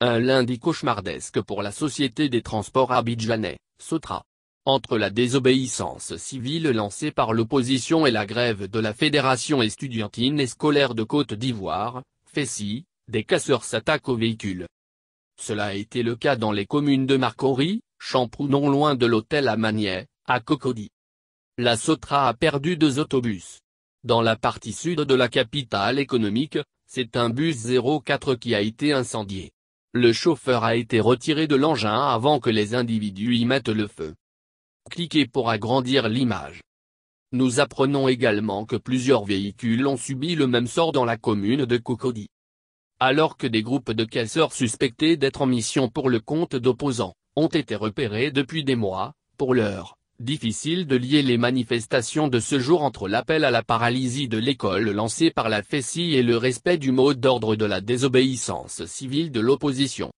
Un lundi cauchemardesque pour la Société des Transports abidjanais, Sotra. Entre la désobéissance civile lancée par l'opposition et la grève de la Fédération estudiantine et scolaire de Côte d'Ivoire, Fessi, des casseurs s'attaquent aux véhicules. Cela a été le cas dans les communes de Marcory, Champrou non loin de l'hôtel à à Cocody. La Sotra a perdu deux autobus. Dans la partie sud de la capitale économique, c'est un bus 04 qui a été incendié le chauffeur a été retiré de l'engin avant que les individus y mettent le feu. Cliquez pour agrandir l'image. Nous apprenons également que plusieurs véhicules ont subi le même sort dans la commune de Cocody. Alors que des groupes de casseurs suspectés d'être en mission pour le compte d'opposants, ont été repérés depuis des mois, pour l'heure, difficile de lier les manifestations de ce jour entre l'appel à la paralysie de l'école lancé par la fessie et le respect du mot d'ordre de la désobéissance civile de l'opposition.